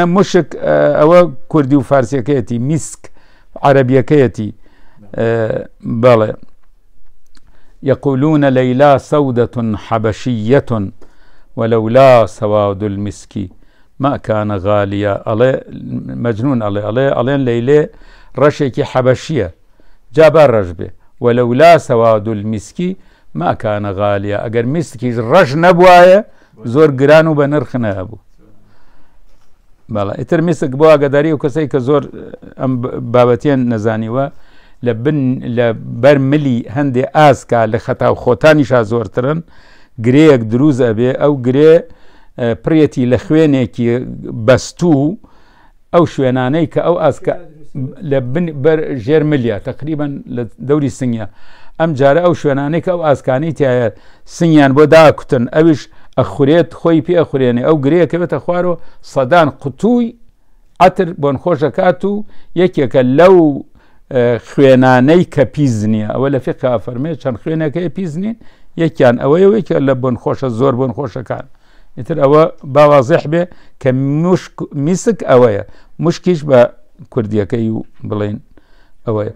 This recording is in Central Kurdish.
او كردي وفارسي كيتي مسك عربي كيتي بلى يقولون ليلى سودة حبشية ولولا سواد المسك ما كان غاليا علي مجنون علي علي علي ليلى رشيك حبشية جابر الرجبة ولولا سواد المسك ما كان غاليا أجر مسكي رج نبوايا زور جرانو بنرخنا أبو بەڵە ئیتر میسک بۆ ئاگداری و کەسەی کە زۆر ئەم بابەتیان نەزانیوە لە بن لە بەرملی هەندێ ئاسکا لە خەتا و خۆتانیشا زۆرترن گرەیەک دروست ئەبێ ئەو گرێ پرێتی لە خوێنێکی بەستوو ئەو شوێنانەی کە ئەو ئاسکە لە بەر ژێر ملیە تقریبان لە دەوری سنگە ئەم جارە ئەو شوێنانێک ئەو ئاسکانی تایە سنگیان بۆ داکوتن ئەوش ئەخورێت خۆی پێ ئەخورێنێ ئەو گرەیەکەوێتە خوارۆ سەدان قوتووی ئەتر بۆن خۆشەکات و یەکێکە لەو خوێنانەی کە پیز نییە ئەوە لە فقا فەرمێ چەند خوێنەکەی پیز نین یەکیان ئەوەی وێکە لە بۆن خۆشە زۆر بۆن خۆشەکان ئیتر ئەوە باوازیح بێ کە میسک ئەوەیە مشکیش بە کوردیەکەی و بڵین ئەوەیە